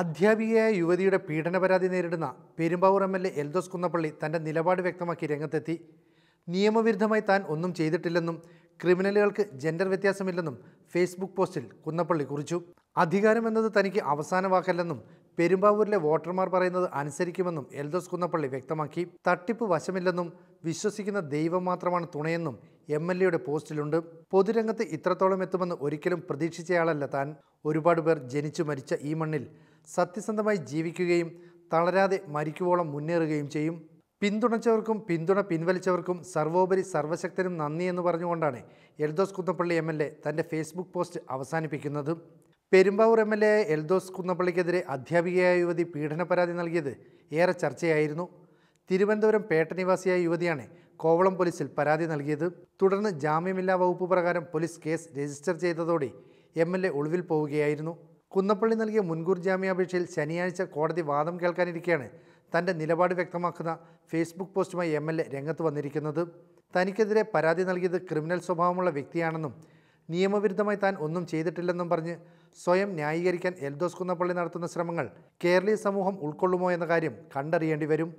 അധ്യാപികയായ യുവതിയുടെ പീഡന പരാതി നേരിടുന്ന Perumbavoor M L A Eldhose Kunnappilly തൻ്റെ നിലപാട് വ്യക്തമാക്കി രംഗത്തെത്തി നിയമവിരുദ്ധമായി താൻ ഒന്നും ചെയ്തിട്ടില്ലെന്നും ക്രിമിനലുകൾക്ക് ജെൻഡർ വ്യത്യാസമില്ലെന്നും ഫേസ്ബുക്ക് പോസ്റ്റിൽ കുന്നപ്പള്ളി കുറിച്ചു അധികാരം എന്നത് തനിക്ക് അവസാന വാക്കല്ലെന്നും പെരുമ്പാവൂരിലെ വോട്ടർമാർ പറയുന്നത് അനുസരിക്കുമെന്നും എൽദോസ് കുന്നപ്പള്ളി വ്യക്തമാക്കി തട്ടിപ്പ് വശമില്ലെന്നും വിശ്വസിക്കുന്ന ദൈവം മാത്രമാണ് തുണയെന്നും എം എൽ എയുടെ പോസ്റ്റിലുണ്ട് പൊതുരംഗത്ത് ഇത്രത്തോളം എത്തുമെന്ന് ഒരിക്കലും പ്രതീക്ഷിച്ചയാളല്ല താൻ ഒരുപാട് പേർ ജനിച്ചു മരിച്ച ഈ മണ്ണിൽ സത്യസന്ധമായി ജീവിക്കുകയും തളരാതെ മരിക്കുവോളം മുന്നേറുകയും ചെയ്യും പിന്തുണച്ചവർക്കും പിന്തുണ പിൻവലിച്ചവർക്കും സർവോപരി സർവശക്തനും നന്ദി എന്ന് പറഞ്ഞുകൊണ്ടാണ് Eldhose Kunnappilly M L A തൻ്റെ ഫേസ്ബുക്ക് പോസ്റ്റ് അവസാനിപ്പിക്കുന്നത് Perumbavoor M L A Eldhose കുന്നപ്പള്ളിക്കെതിരെ അധ്യാപികയായ യുവതി പീഡന പരാതി നൽകിയത് ഏറെ ചർച്ചയായിരുന്നു തിരുവനന്തപുരം പേട്ട നിവാസിയായ യുവതിയാണ് കോവളം പോലീസിൽ പരാതി നൽകിയത് തുടർന്ന് ജാമ്യമില്ലാ വകുപ്പ് പ്രകാരം പോലീസ് കേസ് രജിസ്റ്റർ ചെയ്തതോടെ എം എൽ എ ഒളിവിൽ പോവുകയായിരുന്നു കുന്നപ്പള്ളി നൽകിയ മുൻകൂർ ജാമ്യാപേക്ഷയിൽ ശനിയാഴ്ച കോടതി വാദം കേൾക്കാനിരിക്കെയാണ് തൻ്റെ നിലപാട് വ്യക്തമാക്കുന്ന ഫേസ്ബുക്ക് പോസ്റ്റുമായി എം എൽ എ രംഗത്ത് വന്നിരിക്കുന്നത് തനിക്കെതിരെ പരാതി നൽകിയത് ക്രിമിനൽ സ്വഭാവമുള്ള വ്യക്തിയാണെന്നും നിയമവിരുദ്ധമായി താൻ ഒന്നും ചെയ്തിട്ടില്ലെന്നും പറഞ്ഞ് സ്വയം ന്യായീകരിക്കാൻ എൽദോസ് കുന്നപ്പള്ളി നടത്തുന്ന ശ്രമങ്ങൾ കേരളീയ സമൂഹം ഉൾക്കൊള്ളുമോ എന്ന കാര്യം കണ്ടറിയേണ്ടി വരും